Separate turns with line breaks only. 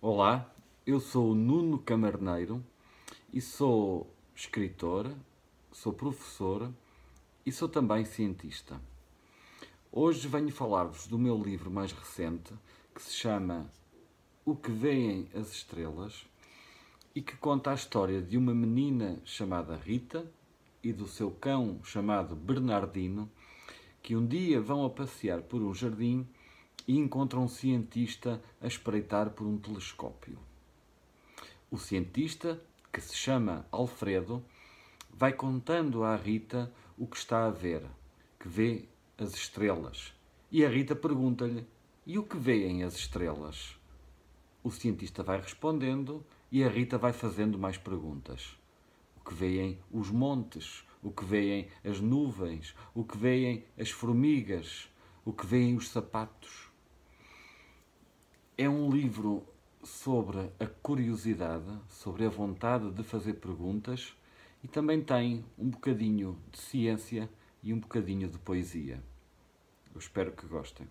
Olá, eu sou Nuno Camarneiro e sou escritora, sou professora e sou também cientista. Hoje venho falar-vos do meu livro mais recente que se chama O que Veem as Estrelas e que conta a história de uma menina chamada Rita e do seu cão chamado Bernardino que um dia vão a passear por um jardim e encontra um cientista a espreitar por um telescópio. O cientista, que se chama Alfredo, vai contando à Rita o que está a ver, que vê as estrelas. E a Rita pergunta-lhe: E o que vêem as estrelas? O cientista vai respondendo e a Rita vai fazendo mais perguntas. O que veem os montes, o que veem as nuvens, o que veem as formigas, o que veem os sapatos é um livro sobre a curiosidade, sobre a vontade de fazer perguntas e também tem um bocadinho de ciência e um bocadinho de poesia. Eu espero que gostem.